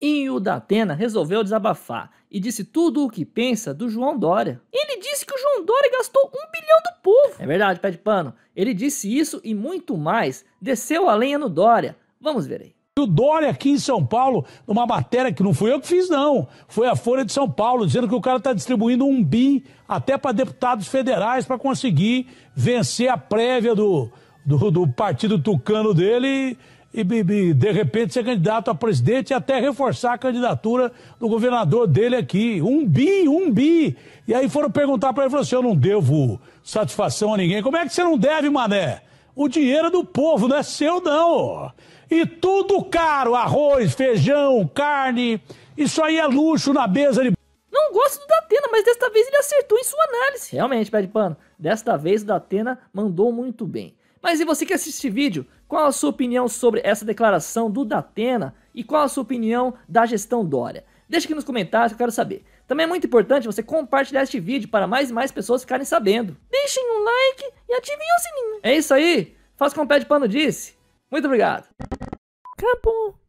Inho da Atena resolveu desabafar e disse tudo o que pensa do João Dória. Ele disse que o João Dória gastou um bilhão do povo. É verdade, pé de pano. Ele disse isso e muito mais. Desceu a lenha no Dória. Vamos ver aí. O Dória aqui em São Paulo, numa matéria que não fui eu que fiz, não. Foi a Folha de São Paulo, dizendo que o cara está distribuindo um bi até para deputados federais para conseguir vencer a prévia do, do, do partido tucano dele. E e, e de repente ser candidato a presidente e até reforçar a candidatura do governador dele aqui. Um bi, um bi. E aí foram perguntar para ele, falou assim, eu não devo satisfação a ninguém. Como é que você não deve, mané? O dinheiro é do povo, não é seu não. E tudo caro, arroz, feijão, carne, isso aí é luxo na mesa de... Não gosto do Datena, mas desta vez ele acertou em sua análise. Realmente, pé de pano. Desta vez o Datena mandou muito bem. Mas e você que assiste vídeo, qual a sua opinião sobre essa declaração do Datena e qual a sua opinião da gestão Dória? Deixa aqui nos comentários que eu quero saber. Também é muito importante você compartilhar este vídeo para mais e mais pessoas ficarem sabendo. Deixem um like e ativem o sininho. É isso aí, faz como o Pé de Pano disse. Muito obrigado. Acabou.